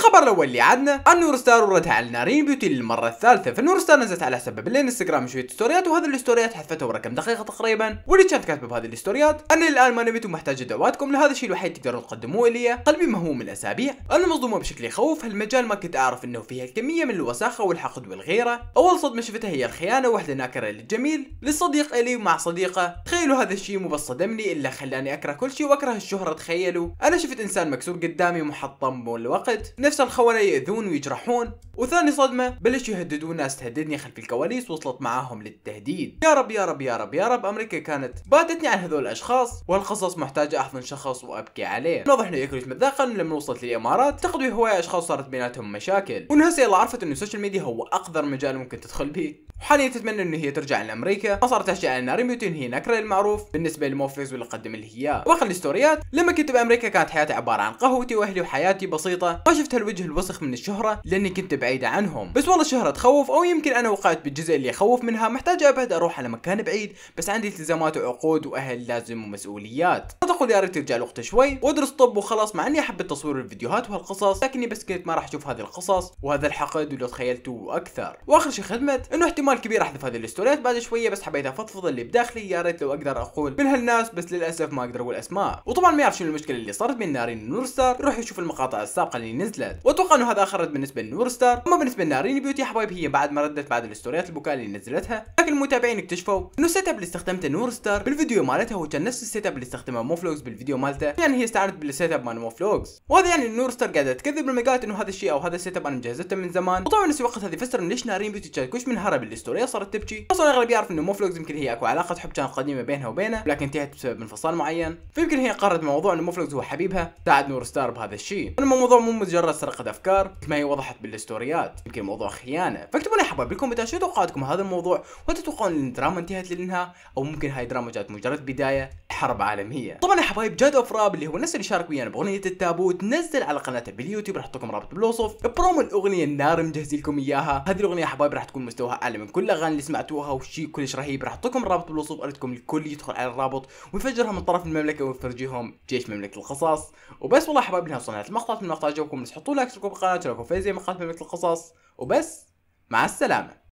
الخبر الاول اللي عندنا ان ستار وردها على نارين بيوتي للمره الثالثه ستار نزلت على حساب الانستغرام شويه ستوريات وهذه الستوريات حذفتها رقم دقيقه تقريبا واللي كانت كاتبه بهذه الستوريات ان الان ما نبيت ومحتاج ادواتكم لهذا الشيء الوحيد تقدرون تقدموه لي قلبي مهموم من اسابيع انا مصدومه بشكل يخوف هالمجال ما كنت اعرف انه فيها كميه من الوساخه والحقد والغيره اول صدمه شفتها هي الخيانه واحده ناكره للجميل للصديق الي مع صديقه تخيلوا هذا الشيء مو بس صدمني الا خلاني اكره كل شيء واكره الشهره تخيلوا انا شفت انسان مكسور قدامي محطم بالوقت نفس الخونة يأذون ويجرحون وثاني صدمة بلشوا يهددون ناس تهددني خلف الكواليس وصلت معاهم للتهديد يا رب يا رب يا رب يا رب أمريكا كانت بادتني عن هذول الأشخاص والقصص محتاجة أحضن شخص وأبكي عليه واضح إنه يكرش متذاقا لما وصلت للإمارات تقضي هواية أشخاص صارت بيناتهم مشاكل والناس يلا عرفت إنه السوشيال ميديا هو أقذر مجال ممكن تدخل به وحاليا تتمنى انه هي ترجع لامريكا ما صارت تحكي عن ناريميوتو هي نكره المعروف بالنسبه لموفيز واللي قدم اللي هي واخر الستوريات لما كنت بامريكا كانت حياتي عباره عن قهوتي واهلي وحياتي بسيطه ما شفت الوجه الوسخ من الشهرة لاني كنت بعيدة عنهم بس والله الشهرة تخوف او يمكن انا وقعت بالجزء اللي يخوف منها محتاج ابعد اروح على مكان بعيد بس عندي التزامات وعقود واهل لازم ومسؤوليات أقول يا ريت ترجع الوقت شوي وادرس طب وخلاص مع اني احب التصوير الفيديوهات وهالقصص لكني بس كنت ما راح اشوف هذه القصص وهذا الحقد ولو تخيلته اكثر واخر شيء خدمت انه احتمال كبير احذف هذه الستوريات بعد شويه بس حبيت افضفض اللي بداخلي يا ريت لو اقدر اقول من هالناس بس للاسف ما اقدر اقول اسماء وطبعا ما يعرف شنو المشكله اللي صارت بين نارين ونورستار روح يشوف المقاطع السابقه اللي نزلت الشاشات واتوقع انه هذا اخر رد بالنسبه لنور ستار اما بالنسبه لنارين بيوتي يا حبايب هي بعد ما ردت بعد الاستوريات البكاء اللي نزلتها لكن المتابعين اكتشفوا انه السيت اب اللي استخدمته نور ستار بالفيديو مالتها هو كان نفس السيت اب اللي استخدمه موفلوكس بالفيديو مالته يعني هي استعانت بالسيت اب مال موفلوكس وهذا يعني نور ستار قاعده تكذب لما قالت انه هذا الشيء او هذا السيت اب انا مجهزته من زمان وطبعا نفس الوقت هذه فسر ليش نارين بيوتي كانت كلش منهره بالاستوريه صارت تبكي اصلا الاغلب يعرف انه موفلوكس يمكن هي اكو علاقه حب كانت قديمه بينها وبينه لكن انتهت بسبب انفصال معين فيمكن هي قررت موضوع انه موفلوكس هو حبيبها ساعد نور ستار بهذا الشيء الموضوع مو مجرد سرقت أفكار كما هي وضحت بالستوريات يمكن موضوع خيانة فاكتبوا لي حبايب بالكومنتات شو توقعاتكم هذا الموضوع وهل تتوقعون ان الدراما انتهت للانهاء او ممكن هاي الدراما جات مجرد بداية حرب عالمية طبعا يا حبايب جاد اوف راب اللي هو الناس اللي شارك ويانا باغنية التابوت نزل على قناته باليوتيوب راح لكم رابط بالوصف برومو الاغنية النار مجهز لكم اياها هذه الاغنية يا حبايب راح تكون مستواها اعلى من كل الاغاني اللي سمعتوها وشيء كلش رهيب راح لكم رابط بالوصف اريدكم الكل يدخل على الرابط ويفجرها من طرف المملكة ويفرجيهم جيش مملكة القصاص وبس والله حبايب نهايه المقطع من المقطع عجبكم لايك اشتركوا بالقناة اشتركوا في زي مقاطع مثل القصص وبس مع السلامة